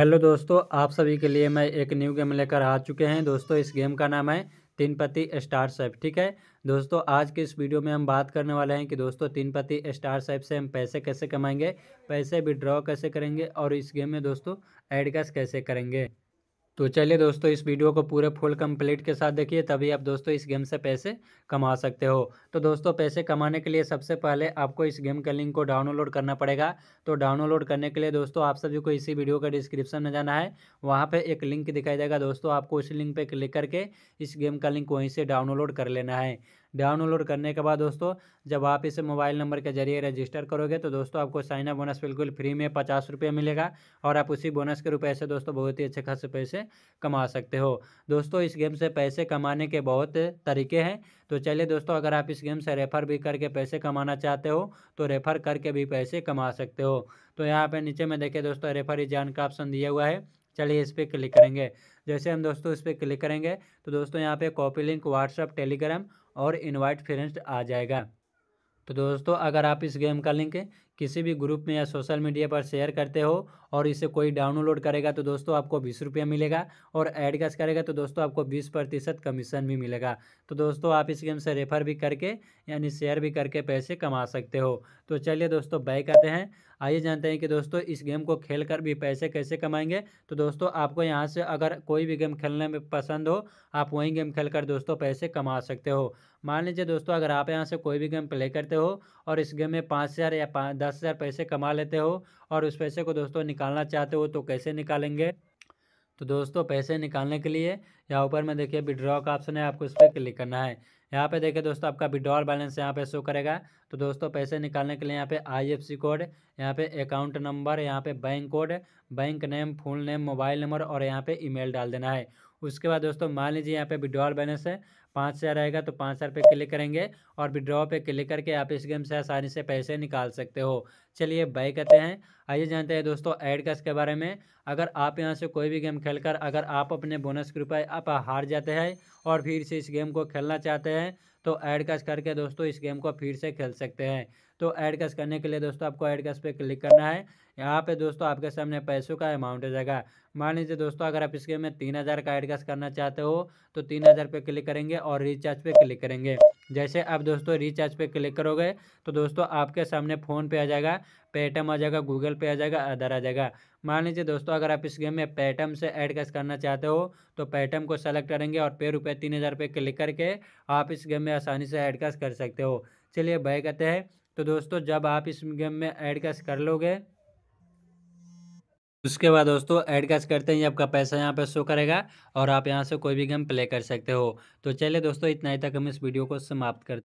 hello दोस्तों आप सभी के लिए मैं एक न्यू गेम लेकर आ चुके हैं दोस्तों इस गेम का नाम है तीन पति स्टार सेफ ठीक है दोस्तों आज के इस वीडियो में हम बात करने वाले हैं कि दोस्तों तीन पति स्टार सेफ से हम पैसे कैसे कमाएंगे पैसे विड्रॉ कैसे करेंगे और इस गेम में दोस्तों एडकस कैसे करेंगे तो चलिए दोस्तों इस वीडियो को पूरे फुल कंप्लीट के साथ देखिए तभी आप दोस्तों इस गेम से पैसे कमा सकते हो तो दोस्तों पैसे कमाने के लिए सबसे पहले आपको इस गेम का लिंक को डाउनलोड करना पड़ेगा तो डाउनलोड करने के लिए दोस्तों आप सभी को इसी वीडियो का डिस्क्रिप्शन में जाना है वहाँ पर एक लिंक दिखाई देगा दोस्तों आपको उस लिंक पर क्लिक करके इस गेम का लिंक वहीं से डाउनलोड कर लेना है डाउनलोड करने के बाद दोस्तों जब आप इसे मोबाइल नंबर के जरिए रजिस्टर करोगे तो दोस्तों आपको साइना बोनस बिल्कुल फ्री में पचास रुपये मिलेगा और आप उसी बोनस के रुपये से दोस्तों बहुत ही अच्छे खासे पैसे कमा सकते हो दोस्तों इस गेम से पैसे कमाने के बहुत तरीके हैं तो चलिए दोस्तों अगर आप इस गेम से रेफर भी करके पैसे कमाना चाहते हो तो रेफर करके भी पैसे कमा सकते हो तो यहाँ पर नीचे में देखिए दोस्तों रेफर जान का ऑप्शन दिया हुआ है चलिए इस पर क्लिक करेंगे जैसे हम दोस्तों इस पर क्लिक करेंगे तो दोस्तों यहाँ पे कॉपी लिंक व्हाट्सअप टेलीग्राम और इनवाइट फ्रेंड्स आ जाएगा तो दोस्तों अगर आप इस गेम का लिंक किसी भी ग्रुप में या सोशल मीडिया पर शेयर करते हो और इसे कोई डाउनलोड करेगा तो दोस्तों आपको बीस रुपया मिलेगा और कैस करेगा तो दोस्तों आपको बीस प्रतिशत कमीशन भी मिलेगा तो दोस्तों आप इस गेम से रेफर भी करके यानी शेयर भी करके पैसे कमा सकते हो तो चलिए दोस्तों बाय करते हैं आइए जानते हैं कि दोस्तों इस गेम को खेल कर भी पैसे कैसे कमाएंगे तो दोस्तों आपको यहाँ से अगर कोई भी गेम खेलने में पसंद हो आप वही गेम खेल कर दोस्तों पैसे कमा सकते हो मान लीजिए दोस्तों अगर आप यहाँ से कोई भी गेम प्ले करते हो और इस गेम में पाँच हज़ार या पाँच दस हज़ार पैसे कमा लेते हो और उस पैसे को दोस्तों निकालना चाहते हो तो कैसे निकालेंगे तो दोस्तों पैसे निकालने के लिए यहाँ ऊपर में देखिए विड्रॉ का ऑप्शन है आपको उस पर क्लिक करना है यहाँ पे देखिए दोस्तों आपका विड्रॉल बैलेंस यहाँ पे शो करेगा तो दोस्तों पैसे निकालने के लिए यहाँ पे आईएफसी कोड यहाँ पे अकाउंट नंबर यहाँ पे bank code bank name full name mobile number और यहाँ पे ईमेल डाल देना है उसके बाद दोस्तों मान लीजिए यहाँ पे विड्रॉल बैलेंस है पाँच हज़ार रहेगा तो पाँच हज़ार पे क्लिक करेंगे और विड्रॉ पे क्लिक करके आप इस गेम से आसानी से पैसे निकाल सकते हो चलिए बाई करते हैं आइए जानते हैं दोस्तों एड कस के बारे में अगर आप यहाँ से कोई भी गेम खेलकर अगर आप अपने बोनस के रुपये आप हार जाते हैं और फिर से इस गेम को खेलना चाहते हैं तो ऐड कस करके दोस्तों इस गेम को फिर से खेल सकते हैं तो ऐड कस करने के लिए दोस्तों आपको ऐड कस पे क्लिक करना है यहाँ पे दोस्तों आपके सामने पैसों का अमाउंट आ जाएगा मान लीजिए दोस्तों अगर आप इस गेम में तीन हज़ार का ऐड कस करना चाहते हो तो तीन हज़ार पे क्लिक करेंगे और रिचार्ज पे क्लिक करेंगे जैसे आप दोस्तों रिचार्ज पे क्लिक करोगे तो दोस्तों आपके सामने फ़ोन पे आ जाएगा पेटम आ जाएगा गूगल पे आ जाएगा अदर आ जाएगा मान लीजिए दोस्तों अगर आप इस गेम में पेटम से ऐड कैश करना चाहते हो तो पेटम को सेलेक्ट करेंगे और पे रुपये तीन हज़ार रुपये क्लिक करके आप इस गेम में आसानी से ऐड कैश कर सकते हो चलिए बह कहते हैं तो दोस्तों जब आप इस गेम में ऐड कैश कर लोगे उसके बाद दोस्तों ऐड कैश करते ये आपका पैसा यहाँ पे शो करेगा और आप यहाँ से कोई भी गेम प्ले कर सकते हो तो चलिए दोस्तों इतना ही तक हम इस वीडियो को समाप्त करते